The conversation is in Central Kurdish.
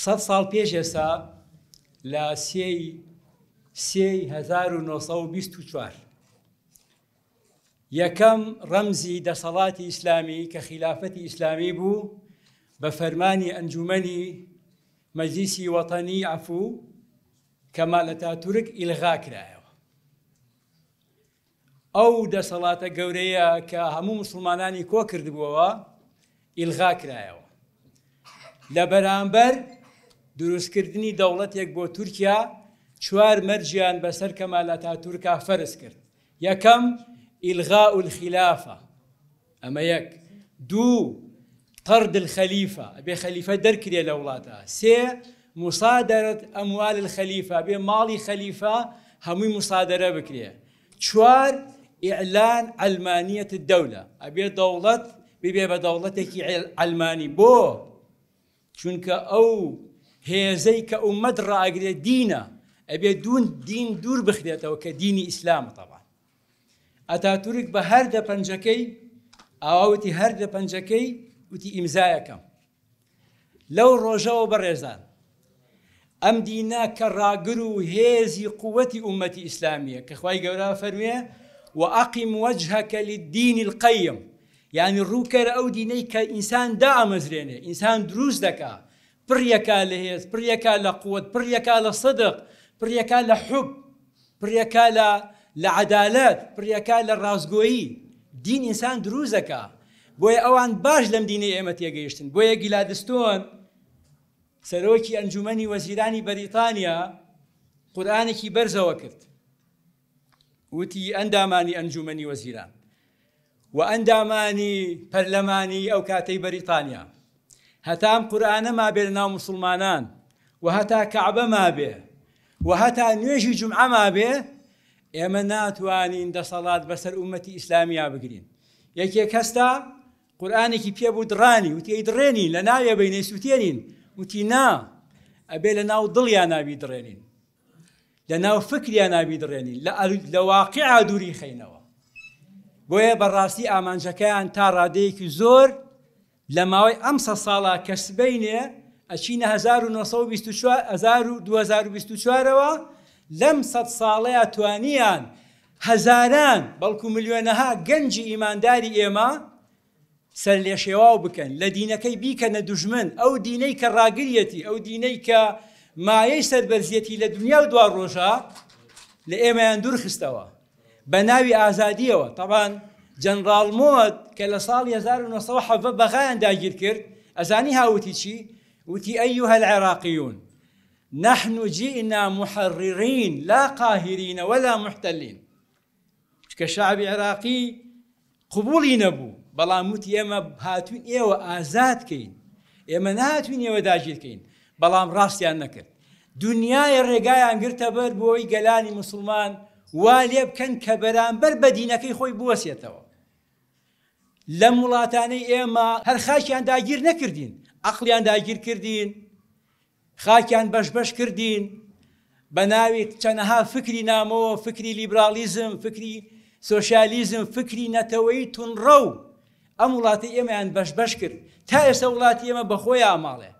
100 ساڵ پێش ئێستا لە سێی سێی 1924 یەکەم ڕەمزی دەسەڵاتی ئیسلامی کە خلافەتی ئیسلامی بوو بە فەرمانی ئەنجومەنی مەجلیسی وەتەنی ئەفوو کەما لە تاتورک ئیلغا کرایەوە ئەو دەسەڵاتە گەورەیە کە هەموو مسلمانانی کۆ کردبووەوە ئیلغا کرایەوە لە بەرامبەر دروستکردنی دەوڵەتێک بۆ تورکیا چوار مەرجیان بەسەر کەمالە تا تورکا فەرز کرد یەکەم ئیلغا و الخلافە ئەمە یەک دوو طرد الخەلیفە بێ خەلیفە دەرکرێ لە وڵاتە سێ مصادرت ئەموال الخەلیفە بێ ماڵی خەلیفە هەمووی مصادرە بکرێ چوار ئیعلان ئەلمانیەت دەولە ئەبێ دەوڵەت ببێ بە دەوڵەتێکی ئەلمانی بۆ چونکە ئەو هي کە ئومەد ڕاگرێت دینە ئەبێ دين دور دوور بخرێتەوە کە دینی ئیسلامە تەوان ئەتاتورک بە أو أوتي پەنجەکەی ئاوتی هەر دە پەنجەکەی وتی ئیمزایەکەم لەو ڕۆژەوە بەڕێزان ئەم قوة أمة ڕاگر و هێزی قوەتی ئومەتی ئیسلامیە کە خی گەورە فەرمێ و عقیم وەجهەکە لی دا بريكال هيز بريكال بڕیەکە لە قوت بريكال لە بريكال بڕیەکە بريكال حوب بڕیەکە لە لە عدالەت بڕیەکە لە ڕازگۆیی دین ئینسان دروزەکە بۆیە ئەوان باش لەم دینەی ئێمە تێگەیشتن بۆیە گیلادستۆن سەرۆکی ئەنجومی وەزیرانی بەریتانیا قورآانێکی بەرزەوە کرد وتی ئەندامانی ئەنجومی هەتام قورآانە ما بێ لە ناو مسلمانان و هەتا کەعبە ما بێ و هەتا نوێژی جمعما بێ ئێمە ناتوانین دەسەڵات بەسەر عومەتی ئیسلامیا بگرین یەکێک هەستا قورآانێکی پێبوو دڕانی وتی دڕێنی لە ناوێ بینەی سووتێنین وتی نا ئەبێ لە ناو دڵیان ناوی دڕێنین لە ناو فکریان ناوی دڕێنین لە واقع دووری خینەوە بۆیە بەڕاستی ئامانجەکەیان تا ڕادەیەکی زۆر لە ماوەی ئەم سە ساڵە کەسبینێ ئەچینە 1924ەوە لەم سە ساڵەیە توانیان هەزاران بەڵکو ملیۆنەها گەنجی ئیمانداری ئێمە سەر لێشێوا بکەن لە دینەکەی بیکەنە دوژمن ئەو دینەی کە ڕاگرەتی ئەو دینەی کە مایەی سەربەرزیەتی لە دنیا و دوا ڕۆژە لە ئێمەیان دوور خستەوە بە ناوی ئازادیەوە تەبان جەنرال مۆت کە لە ساڵ 1970 بەغایان داگیر کرد ئەزانی هاوتی چی وتی ئەی هەل عێراقیون نحن جئنا محررين لا قاهرين ولا محتلين چکە شعبی عراقی قبولی نەبوو بەڵام وتی ئێمە هاتوین ئێوە ئازادکەین ئێمە ناتوین ئێوە داگیرکەین بەڵام ڕاستیان نەکرد دنیای ڕێگایان گرتە بەر بۆی گەلانی مسلمان وا لێ بکەن کە بەرامبەر بەدینەکەی خۆی بوەسێتەوە لەم وڵاتانەی ئێمە هەر خاکیان داگیر نەکردین ئەقلیان داگیر کردین خاکیان بەشبش کردین بە ناوی چەنەها فکری نامەوە فکری لیبرالیزم فکری سۆشالیزم فکری نەتەوەی تونڕە و ئەم وڵاتی ئێمەیان بەشبش کرد تا ئێستا وڵاتی ئێمە بەخۆی ئاماڵێ